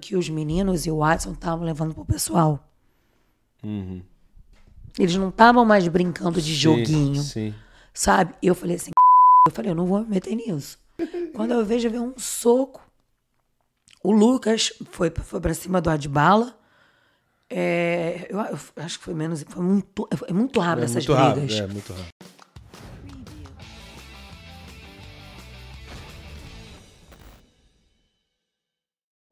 que os meninos e o Watson estavam levando pro pessoal. Uhum. Eles não estavam mais brincando de sim, joguinho. Sim. Sabe? E eu falei assim, eu falei, eu não vou me meter nisso. Quando eu vejo, eu um soco. O Lucas foi, foi pra cima do Adbala. É, eu, eu, acho que foi menos. Foi muito, é muito rápido é, essas muito brigas. Rápido, é muito rápido.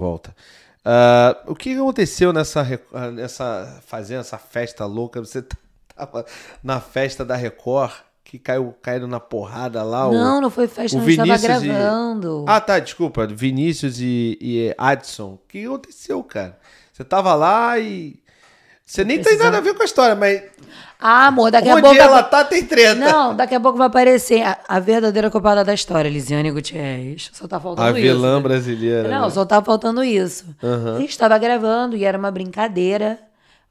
Volta. Uh, o que aconteceu nessa, nessa fazendo essa festa louca? Você tá, tava na festa da Record que caiu caindo na porrada lá. Não, o, não foi festa, o não Vinícius gravando. E... Ah, tá, desculpa. Vinícius e, e Adson. O que aconteceu, cara? Você tava lá e você nem Precisando. tem nada a ver com a história, mas. Ah, amor, daqui a pouco. Onde ela tá, tem treta. Não, daqui a pouco vai aparecer a, a verdadeira copada da história, Lisiane Gutierrez. Só tá faltando a isso. A vilã né? brasileira. Não, né? só tá faltando isso. Uhum. A gente tava gravando e era uma brincadeira.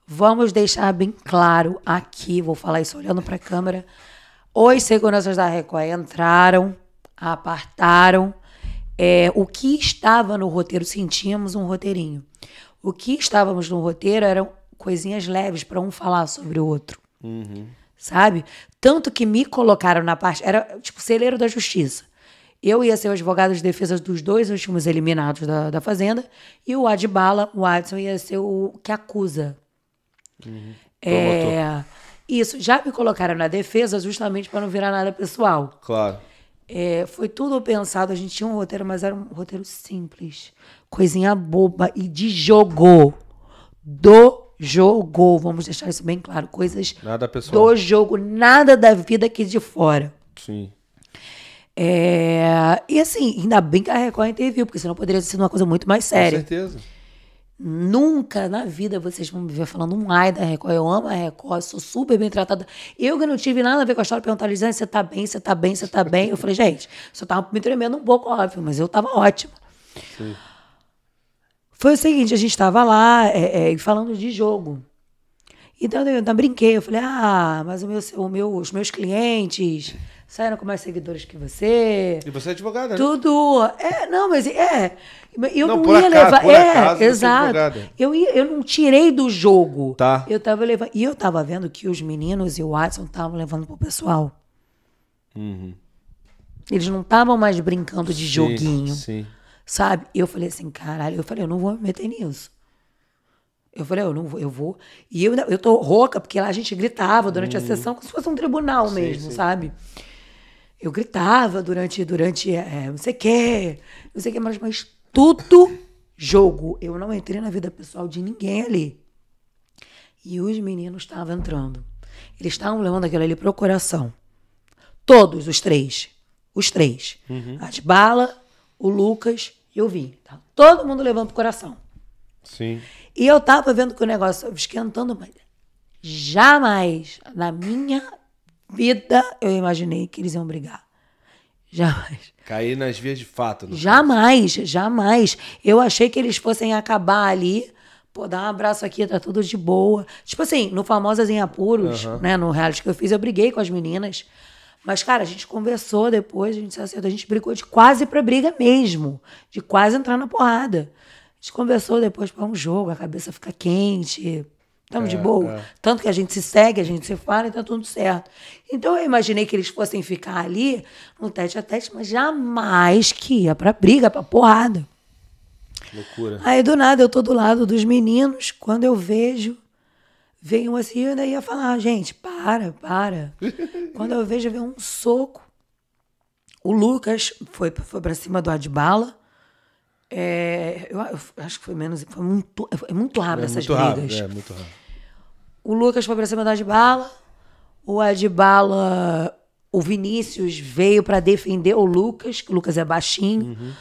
Vamos deixar bem claro aqui, vou falar isso olhando pra câmera. Os seguranças da Record entraram, apartaram. É, o que estava no roteiro, sentíamos um roteirinho. O que estávamos no roteiro eram coisinhas leves para um falar sobre o outro. Uhum. Sabe? Tanto que me colocaram na parte. Era tipo celeiro da justiça. Eu ia ser o advogado de defesa dos dois últimos eliminados da, da Fazenda. E o Adbala, o Adson, ia ser o que acusa. Uhum. É, isso. Já me colocaram na defesa justamente para não virar nada pessoal. Claro. É, foi tudo pensado. A gente tinha um roteiro, mas era um roteiro simples. Coisinha boba e de jogo. Do jogou, vamos deixar isso bem claro, coisas nada pessoal. do jogo, nada da vida aqui de fora. Sim. É... E assim, ainda bem que a Record interviu, porque senão poderia ter sido uma coisa muito mais séria. Com certeza. Nunca na vida vocês vão me ver falando um ai da Record. Eu amo a Record, sou super bem tratada. Eu que não tive nada a ver com a história, perguntar eles, você tá bem, você tá bem, você tá bem. Eu falei, gente, só tava me tremendo um pouco, óbvio, mas eu tava ótima. Sim foi o seguinte: a gente estava lá é, é, falando de jogo. Então eu, eu brinquei, eu falei, ah, mas o meu, o meu, os meus clientes saíram com mais seguidores que você. E você é advogada, Tudo. né? Tudo. É, não, mas é. Eu não, não ia acaso, levar. é, acaso, é exato. Eu, ia, eu não tirei do jogo. Tá. Eu tava levando. E eu tava vendo que os meninos e o Watson estavam levando pro pessoal. Uhum. Eles não estavam mais brincando de sim, joguinho. Sim. Sabe? E eu falei assim, caralho, eu falei, eu não vou me meter nisso. Eu falei, eu não vou, eu vou. E eu, eu tô rouca, porque lá a gente gritava durante hum. a uhum. sessão como se fosse um tribunal sim, mesmo, sim. sabe? Eu gritava durante, durante é, não sei o que, não sei o que, mas, mas tudo jogo. Eu não entrei na vida pessoal de ninguém ali. E os meninos estavam entrando. Eles estavam levando aquilo ali pro coração. Todos os três. Os três. Uhum. As bala, o Lucas e o vi. Tá? Todo mundo levando pro coração. Sim. E eu tava vendo que o negócio estava esquentando, mas jamais na minha vida eu imaginei que eles iam brigar. Jamais. Cair nas vias de fato. Jamais, caso. jamais. Eu achei que eles fossem acabar ali. Pô, dá um abraço aqui, tá tudo de boa. Tipo assim, no Famosas em Apuros, uhum. né? No reality que eu fiz, eu briguei com as meninas. Mas, cara, a gente conversou depois, a gente se acertou, a gente brigou de quase pra briga mesmo, de quase entrar na porrada. A gente conversou depois para é um jogo, a cabeça fica quente, estamos é, de boa. É. Tanto que a gente se segue, a gente se fala e tá tudo certo. Então eu imaginei que eles fossem ficar ali no teste a teste, mas jamais que ia pra briga, pra porrada. Loucura. Aí do nada eu tô do lado dos meninos, quando eu vejo, veio assim e ainda ia falar, gente, para, para. Quando eu vejo, veio um soco. O Lucas foi, foi para cima do Adbala. É, eu, eu, acho que foi menos. Foi muito, é muito rápido é essas muito brigas. é muito rápido. O Lucas foi pra cima do Adbala. O Adbala. O Vinícius veio para defender o Lucas, que o Lucas é baixinho. Uhum.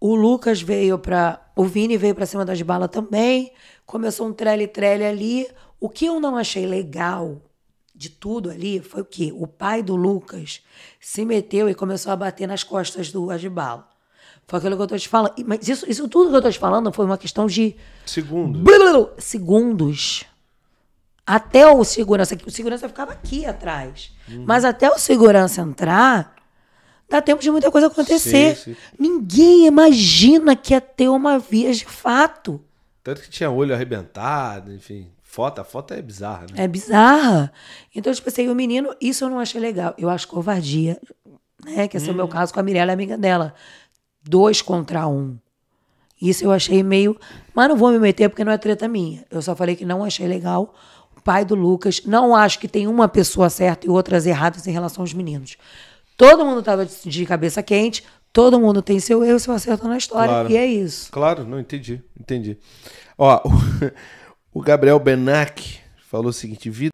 O Lucas veio para. O Vini veio para cima do Adbala também. Começou um trele-trele ali. O que eu não achei legal de tudo ali foi o que o pai do Lucas se meteu e começou a bater nas costas do Adibalo. Foi aquilo que eu tô te falando. Mas isso, isso tudo que eu tô te falando foi uma questão de. Segundos. segundos. Até o segurança. O segurança ficava aqui atrás. Uhum. Mas até o segurança entrar, dá tempo de muita coisa acontecer. Sim, sim. Ninguém imagina que ia ter uma via de fato. Tanto que tinha olho arrebentado, enfim foto, a foto é bizarra, né? É bizarra. Então, tipo assim, o menino, isso eu não achei legal. Eu acho covardia, né? Que esse hum. é o meu hum. caso com a Mirella, é amiga dela. Dois contra um. Isso eu achei meio. Mas não vou me meter porque não é treta minha. Eu só falei que não achei legal o pai do Lucas. Não acho que tem uma pessoa certa e outras erradas em relação aos meninos. Todo mundo estava de cabeça quente, todo mundo tem seu erro, seu acerto na história. Claro. E é isso. Claro, não entendi. Entendi. Ó. O Gabriel Benac falou o seguinte: vida